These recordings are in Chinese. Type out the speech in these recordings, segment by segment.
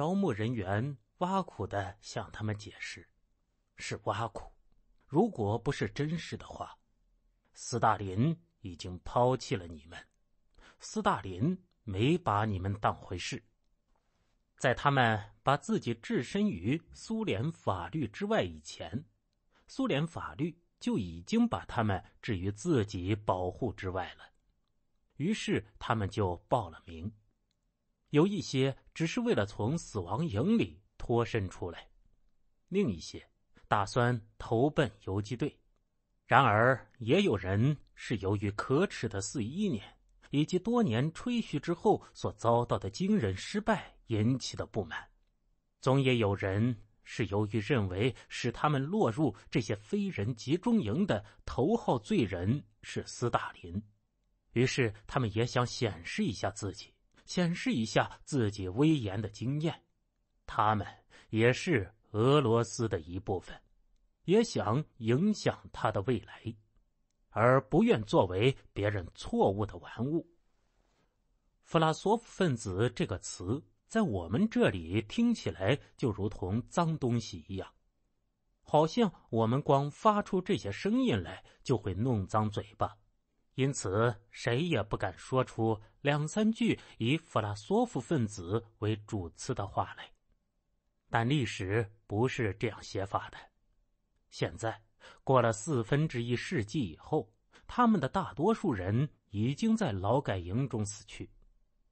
招募人员挖苦的向他们解释：“是挖苦，如果不是真实的话，斯大林已经抛弃了你们，斯大林没把你们当回事。在他们把自己置身于苏联法律之外以前，苏联法律就已经把他们置于自己保护之外了。于是他们就报了名，有一些。”只是为了从死亡营里脱身出来，另一些打算投奔游击队；然而，也有人是由于可耻的四一年以及多年吹嘘之后所遭到的惊人失败引起的不满；总也有人是由于认为使他们落入这些非人集中营的头号罪人是斯大林，于是他们也想显示一下自己。显示一下自己威严的经验，他们也是俄罗斯的一部分，也想影响他的未来，而不愿作为别人错误的玩物。弗拉索夫分子这个词在我们这里听起来就如同脏东西一样，好像我们光发出这些声音来就会弄脏嘴巴。因此，谁也不敢说出两三句以弗拉索夫分子为主次的话来。但历史不是这样写法的。现在过了四分之一世纪以后，他们的大多数人已经在劳改营中死去，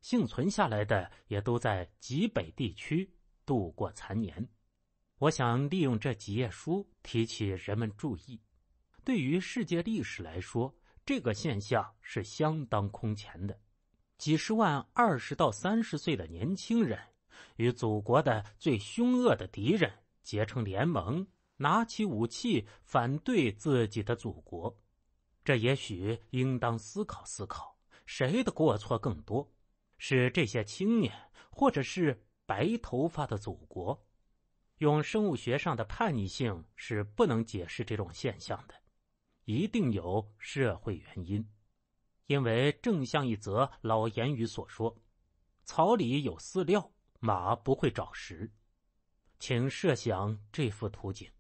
幸存下来的也都在极北地区度过残年。我想利用这几页书提起人们注意。对于世界历史来说，这个现象是相当空前的，几十万二十到三十岁的年轻人与祖国的最凶恶的敌人结成联盟，拿起武器反对自己的祖国，这也许应当思考思考，谁的过错更多？是这些青年，或者是白头发的祖国？用生物学上的叛逆性是不能解释这种现象的。一定有社会原因，因为正像一则老谚语所说：“草里有饲料，马不会找食。”请设想这幅图景：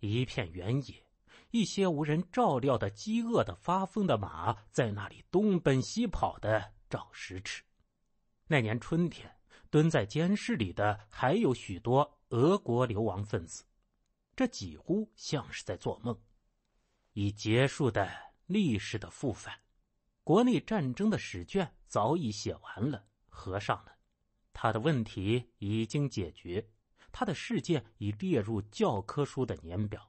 一片原野，一些无人照料的、饥饿的、发疯的马在那里东奔西跑的找食吃。那年春天，蹲在监室里的还有许多俄国流亡分子，这几乎像是在做梦。已结束的历史的复返，国内战争的史卷早已写完了，合上了。他的问题已经解决，他的事件已列入教科书的年表。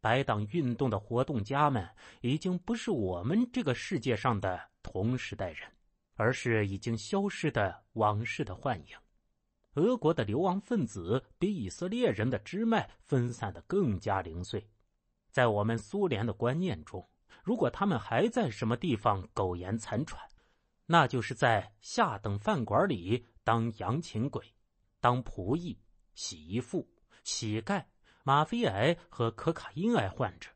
白党运动的活动家们已经不是我们这个世界上的同时代人，而是已经消失的往事的幻影。俄国的流亡分子比以色列人的支脉分散的更加零碎。在我们苏联的观念中，如果他们还在什么地方苟延残喘，那就是在下等饭馆里当洋琴鬼、当仆役、洗衣妇、乞丐、吗啡癌和可卡因癌患者，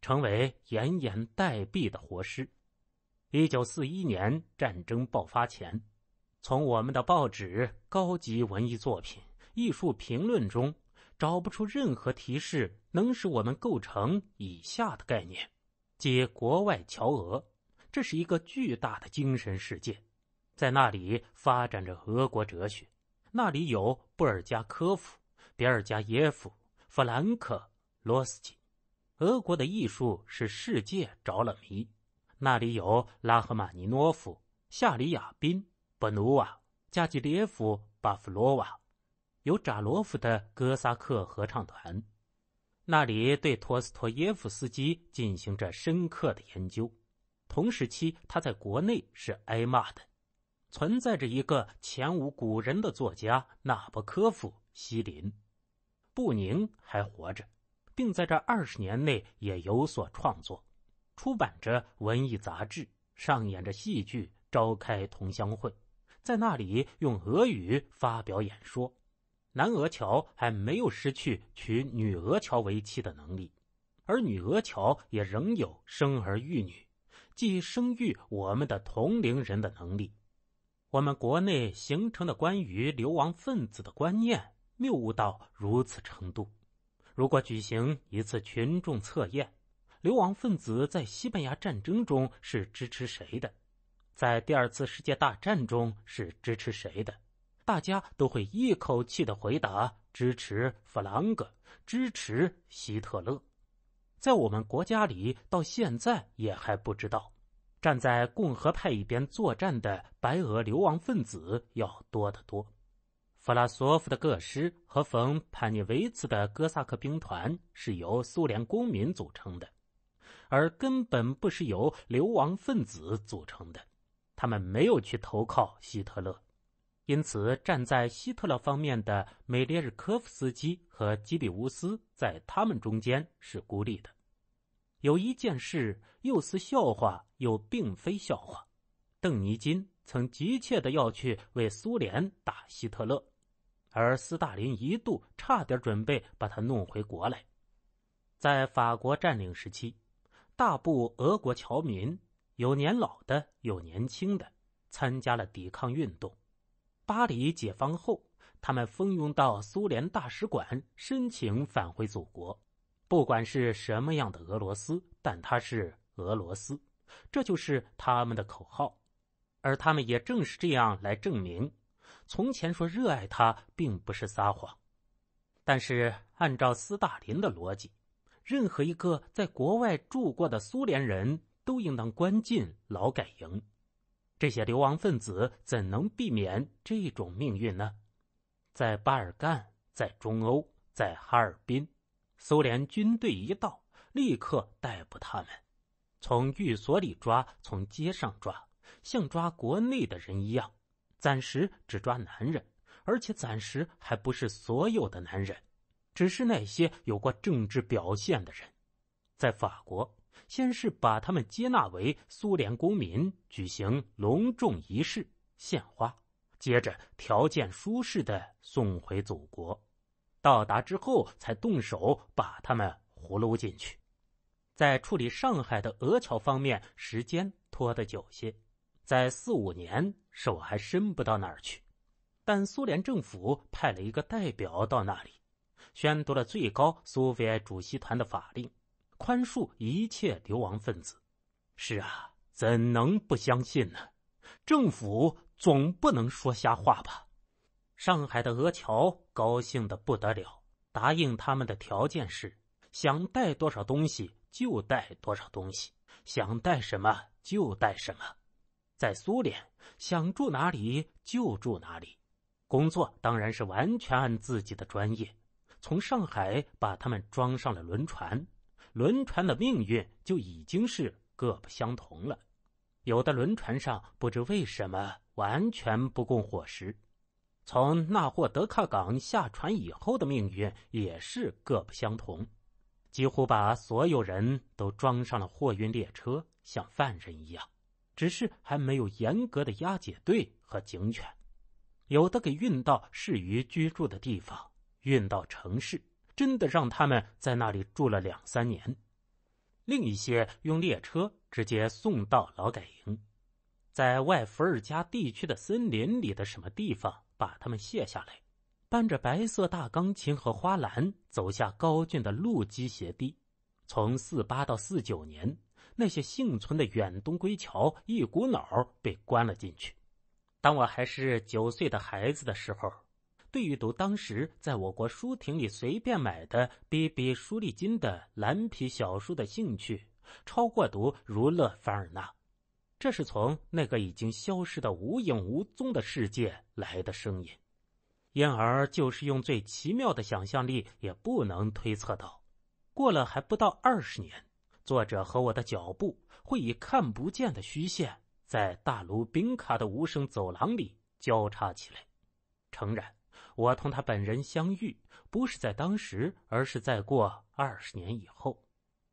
成为奄奄待毙的活尸。一九四一年战争爆发前，从我们的报纸、高级文艺作品、艺术评论中。找不出任何提示能使我们构成以下的概念，即国外侨俄。这是一个巨大的精神世界，在那里发展着俄国哲学，那里有布尔加科夫、别尔加耶夫、弗兰克、罗斯基。俄国的艺术使世界着了迷，那里有拉赫玛尼诺夫、夏里亚宾、布努瓦、加吉列夫、巴夫洛娃。由扎罗夫的哥萨克合唱团，那里对托斯托耶夫斯基进行着深刻的研究。同时期，他在国内是挨骂的。存在着一个前无古人的作家纳博科夫·西林，布宁还活着，并在这二十年内也有所创作，出版着文艺杂志，上演着戏剧，召开同乡会，在那里用俄语发表演说。男俄侨还没有失去娶女俄侨为妻的能力，而女俄侨也仍有生儿育女、即生育我们的同龄人的能力。我们国内形成的关于流亡分子的观念谬误到如此程度，如果举行一次群众测验，流亡分子在西班牙战争中是支持谁的，在第二次世界大战中是支持谁的？大家都会一口气的回答：“支持弗朗格，支持希特勒。”在我们国家里，到现在也还不知道，站在共和派一边作战的白俄流亡分子要多得多。弗拉索夫的各师和冯·潘尼维茨的哥萨克兵团是由苏联公民组成的，而根本不是由流亡分子组成的。他们没有去投靠希特勒。因此，站在希特勒方面的梅列日科夫斯基和基里乌斯在他们中间是孤立的。有一件事，又似笑话，又并非笑话。邓尼金曾急切的要去为苏联打希特勒，而斯大林一度差点准备把他弄回国来。在法国占领时期，大部俄国侨民，有年老的，有年轻的，参加了抵抗运动。巴黎解放后，他们蜂拥到苏联大使馆申请返回祖国。不管是什么样的俄罗斯，但它是俄罗斯，这就是他们的口号。而他们也正是这样来证明，从前说热爱他并不是撒谎。但是，按照斯大林的逻辑，任何一个在国外住过的苏联人都应当关进劳改营。这些流亡分子怎能避免这种命运呢？在巴尔干，在中欧，在哈尔滨，苏联军队一到，立刻逮捕他们，从寓所里抓，从街上抓，像抓国内的人一样。暂时只抓男人，而且暂时还不是所有的男人，只是那些有过政治表现的人。在法国。先是把他们接纳为苏联公民，举行隆重仪式，献花；接着条件舒适的送回祖国，到达之后才动手把他们葫芦进去。在处理上海的俄侨方面，时间拖得久些，在四五年手还伸不到哪儿去。但苏联政府派了一个代表到那里，宣读了最高苏维埃主席团的法令。宽恕一切流亡分子，是啊，怎能不相信呢？政府总不能说瞎话吧？上海的俄侨高兴的不得了，答应他们的条件是：想带多少东西就带多少东西，想带什么就带什么，在苏联想住哪里就住哪里，工作当然是完全按自己的专业。从上海把他们装上了轮船。轮船的命运就已经是各不相同了，有的轮船上不知为什么完全不供伙食，从纳霍德卡港下船以后的命运也是各不相同，几乎把所有人都装上了货运列车，像犯人一样，只是还没有严格的押解队和警犬，有的给运到适于居住的地方，运到城市。真的让他们在那里住了两三年，另一些用列车直接送到劳改营，在外伏尔加地区的森林里的什么地方把他们卸下来，搬着白色大钢琴和花篮走下高峻的路基斜地。从四八到四九年，那些幸存的远东归侨一股脑儿被关了进去。当我还是九岁的孩子的时候。对于读当时在我国书亭里随便买的比比舒立金的蓝皮小书的兴趣，超过读儒勒凡尔纳。这是从那个已经消失的无影无踪的世界来的声音，因而就是用最奇妙的想象力也不能推测到。过了还不到二十年，作者和我的脚步会以看不见的虚线，在大卢宾卡的无声走廊里交叉起来。诚然。我同他本人相遇，不是在当时，而是在过二十年以后。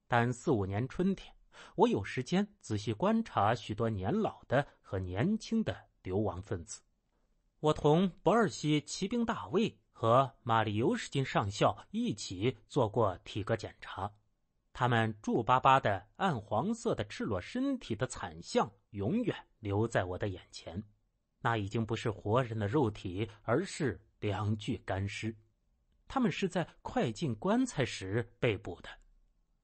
但四五年春天，我有时间仔细观察许多年老的和年轻的流亡分子。我同博尔西骑兵大卫和玛丽尤什金上校一起做过体格检查，他们皱巴巴的、暗黄色的、赤裸身体的惨象永远留在我的眼前。那已经不是活人的肉体，而是。两具干尸，他们是在快进棺材时被捕的。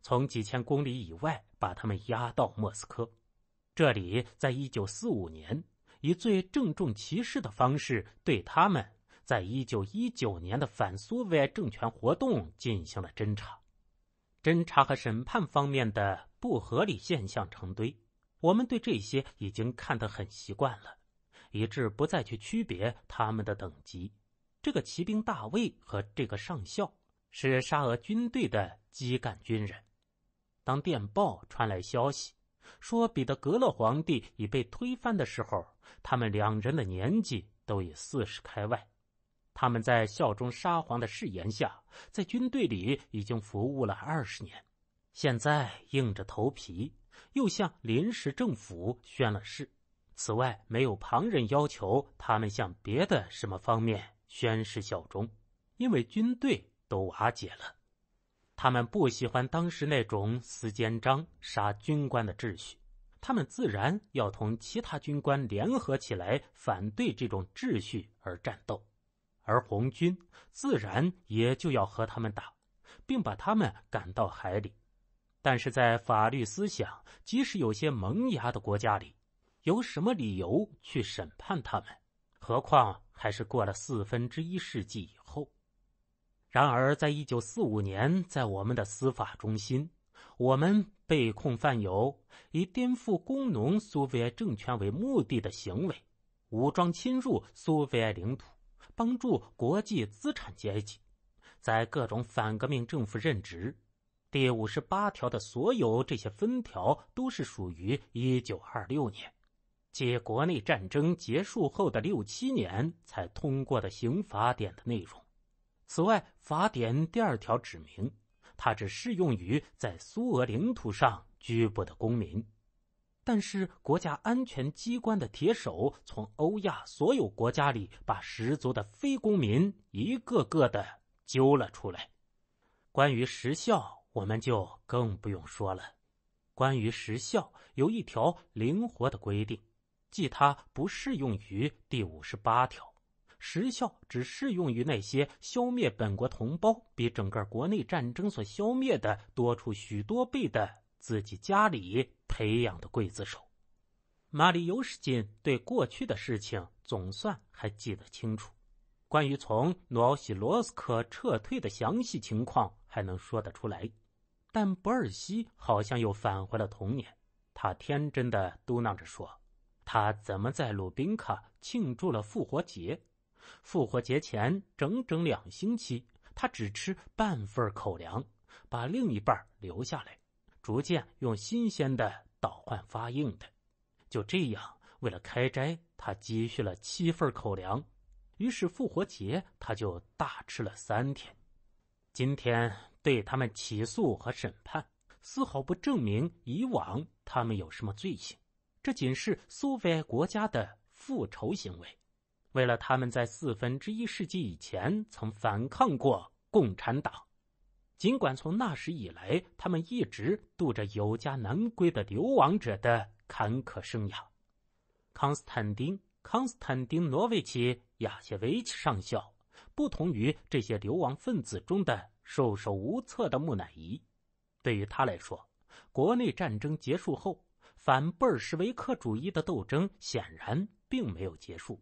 从几千公里以外把他们押到莫斯科，这里在一九四五年以最郑重其事的方式对他们在一九一九年的反苏维埃政权活动进行了侦查。侦查和审判方面的不合理现象成堆，我们对这些已经看得很习惯了，以致不再去区别他们的等级。这个骑兵大尉和这个上校是沙俄军队的基干军人。当电报传来消息说彼得格勒皇帝已被推翻的时候，他们两人的年纪都已四十开外。他们在效忠沙皇的誓言下，在军队里已经服务了二十年，现在硬着头皮又向临时政府宣了誓。此外，没有旁人要求他们向别的什么方面。宣誓效忠，因为军队都瓦解了，他们不喜欢当时那种撕肩章杀军官的秩序，他们自然要同其他军官联合起来反对这种秩序而战斗，而红军自然也就要和他们打，并把他们赶到海里。但是在法律思想即使有些萌芽的国家里，有什么理由去审判他们？何况还是过了四分之一世纪以后。然而，在一九四五年，在我们的司法中心，我们被控犯有以颠覆工农苏维埃政权为目的的行为，武装侵入苏维埃领土，帮助国际资产阶级在各种反革命政府任职。第五十八条的所有这些分条都是属于一九二六年。即国内战争结束后的六七年才通过的刑法典的内容。此外，法典第二条指明，它只适用于在苏俄领土上拘捕的公民。但是，国家安全机关的铁手从欧亚所有国家里把十足的非公民一个个的揪了出来。关于时效，我们就更不用说了。关于时效，有一条灵活的规定。即它不适用于第五十八条，时效只适用于那些消灭本国同胞比整个国内战争所消灭的多出许多倍的自己家里培养的刽子手。马里尤什金对过去的事情总算还记得清楚，关于从诺奥西罗斯科撤退的详细情况还能说得出来，但博尔西好像又返回了童年，他天真的嘟囔着说。他怎么在鲁宾卡庆祝了复活节？复活节前整整两星期，他只吃半份口粮，把另一半留下来，逐渐用新鲜的倒换发硬的。就这样，为了开斋，他积蓄了七份口粮。于是复活节他就大吃了三天。今天对他们起诉和审判，丝毫不证明以往他们有什么罪行。这仅是苏维埃国家的复仇行为，为了他们在四分之一世纪以前曾反抗过共产党，尽管从那时以来，他们一直度着有家难归的流亡者的坎坷生涯。康斯坦丁·康斯坦丁诺维奇·亚谢维奇上校，不同于这些流亡分子中的束手无策的木乃伊，对于他来说，国内战争结束后。反布尔什维克主义的斗争显然并没有结束，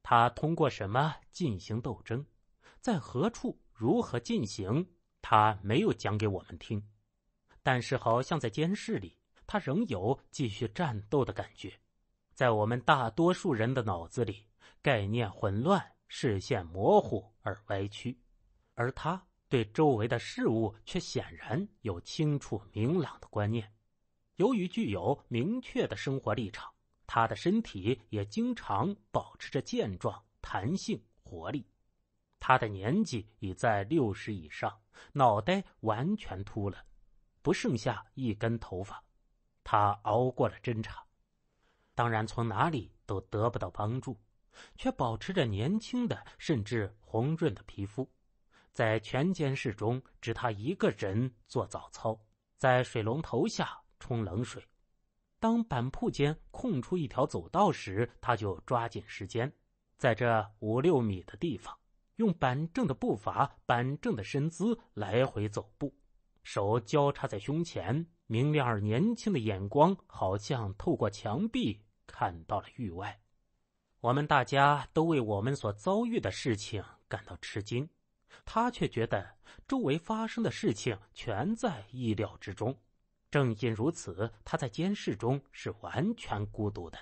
他通过什么进行斗争，在何处如何进行，他没有讲给我们听。但是，好像在监视里，他仍有继续战斗的感觉。在我们大多数人的脑子里，概念混乱，视线模糊而歪曲，而他对周围的事物却显然有清楚明朗的观念。由于具有明确的生活立场，他的身体也经常保持着健壮、弹性、活力。他的年纪已在六十以上，脑袋完全秃了，不剩下一根头发。他熬过了侦查，当然从哪里都得不到帮助，却保持着年轻的甚至红润的皮肤。在全监室中，只他一个人做早操，在水龙头下。冲冷水。当板铺间空出一条走道时，他就抓紧时间，在这五六米的地方，用板正的步伐、板正的身姿来回走步，手交叉在胸前，明亮而年轻的眼光好像透过墙壁看到了域外。我们大家都为我们所遭遇的事情感到吃惊，他却觉得周围发生的事情全在意料之中。正因如此，他在监视中是完全孤独的。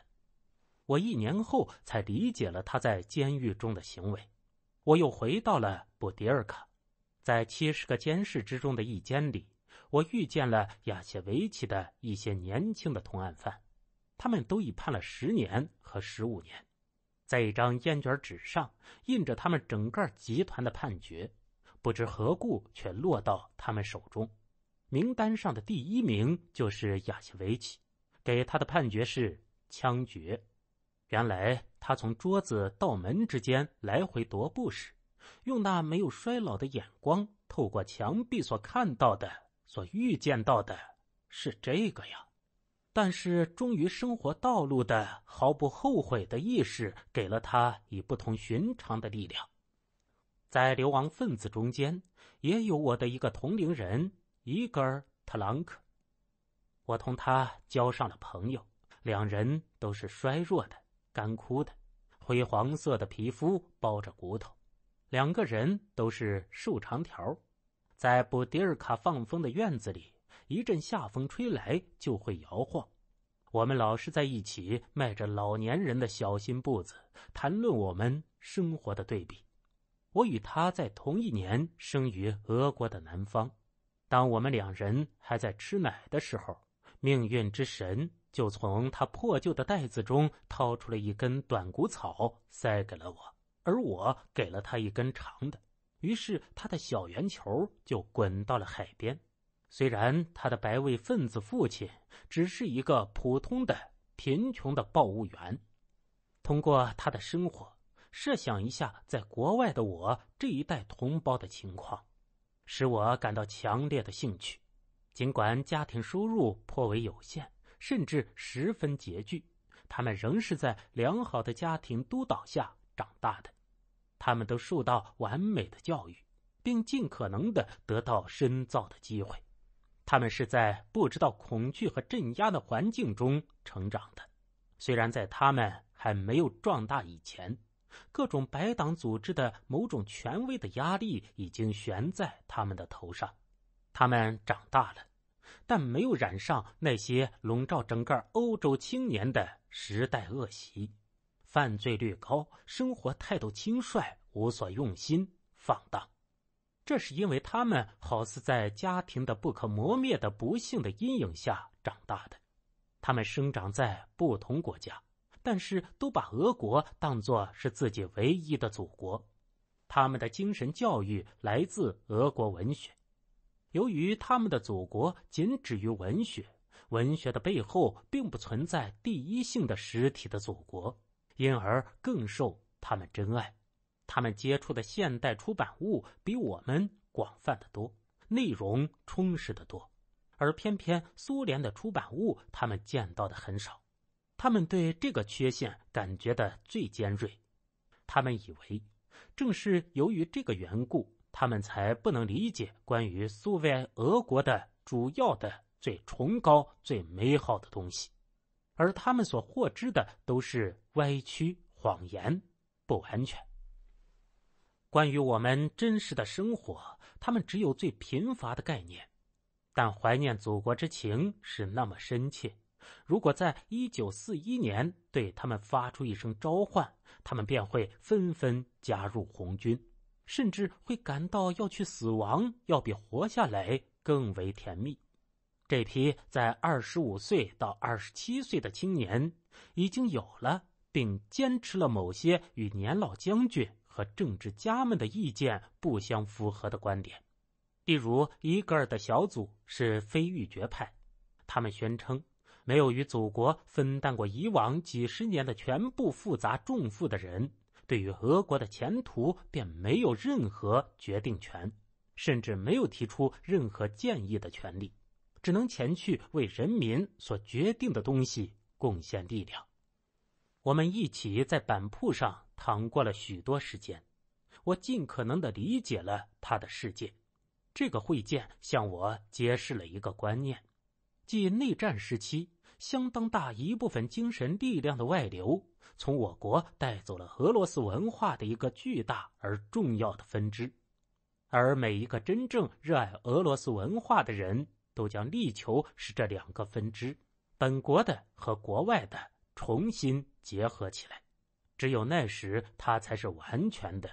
我一年后才理解了他在监狱中的行为。我又回到了布迪尔卡，在七十个监视之中的一间里，我遇见了亚谢维奇的一些年轻的同案犯，他们都已判了十年和十五年。在一张烟卷纸上印着他们整个集团的判决，不知何故却落到他们手中。名单上的第一名就是亚西维奇，给他的判决是枪决。原来他从桌子到门之间来回踱步时，用那没有衰老的眼光透过墙壁所看到的、所预见到的是这个呀。但是，忠于生活道路的毫不后悔的意识给了他以不同寻常的力量。在流亡分子中间，也有我的一个同龄人。伊根·特朗克，我同他交上了朋友。两人都是衰弱的、干枯的、灰黄色的皮肤包着骨头。两个人都是瘦长条，在布迪尔卡放风的院子里，一阵夏风吹来就会摇晃。我们老是在一起，迈着老年人的小心步子，谈论我们生活的对比。我与他在同一年生于俄国的南方。当我们两人还在吃奶的时候，命运之神就从他破旧的袋子中掏出了一根短谷草，塞给了我，而我给了他一根长的。于是他的小圆球就滚到了海边。虽然他的白卫分子父亲只是一个普通的贫穷的报务员，通过他的生活，设想一下在国外的我这一代同胞的情况。使我感到强烈的兴趣，尽管家庭收入颇为有限，甚至十分拮据，他们仍是在良好的家庭督导下长大的。他们都受到完美的教育，并尽可能的得到深造的机会。他们是在不知道恐惧和镇压的环境中成长的，虽然在他们还没有壮大以前。各种白党组织的某种权威的压力已经悬在他们的头上。他们长大了，但没有染上那些笼罩整个欧洲青年的时代恶习：犯罪率高，生活态度轻率，无所用心，放荡。这是因为他们好似在家庭的不可磨灭的不幸的阴影下长大的。他们生长在不同国家。但是，都把俄国当作是自己唯一的祖国，他们的精神教育来自俄国文学。由于他们的祖国仅止于文学，文学的背后并不存在第一性的实体的祖国，因而更受他们珍爱。他们接触的现代出版物比我们广泛的多，内容充实的多，而偏偏苏联的出版物他们见到的很少。他们对这个缺陷感觉的最尖锐。他们以为，正是由于这个缘故，他们才不能理解关于苏维埃俄国的主要的、最崇高、最美好的东西，而他们所获知的都是歪曲、谎言、不完全。关于我们真实的生活，他们只有最贫乏的概念，但怀念祖国之情是那么深切。如果在1941年对他们发出一声召唤，他们便会纷纷加入红军，甚至会感到要去死亡要比活下来更为甜蜜。这批在25岁到27岁的青年已经有了并坚持了某些与年老将军和政治家们的意见不相符合的观点，例如伊格尔的小组是非预绝派，他们宣称。没有与祖国分担过以往几十年的全部复杂重负的人，对于俄国的前途便没有任何决定权，甚至没有提出任何建议的权利，只能前去为人民所决定的东西贡献力量。我们一起在板铺上躺过了许多时间，我尽可能的理解了他的世界。这个会见向我揭示了一个观念，即内战时期。相当大一部分精神力量的外流，从我国带走了俄罗斯文化的一个巨大而重要的分支，而每一个真正热爱俄罗斯文化的人都将力求使这两个分支，本国的和国外的重新结合起来。只有那时，它才是完全的；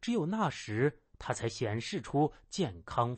只有那时，它才显示出健康。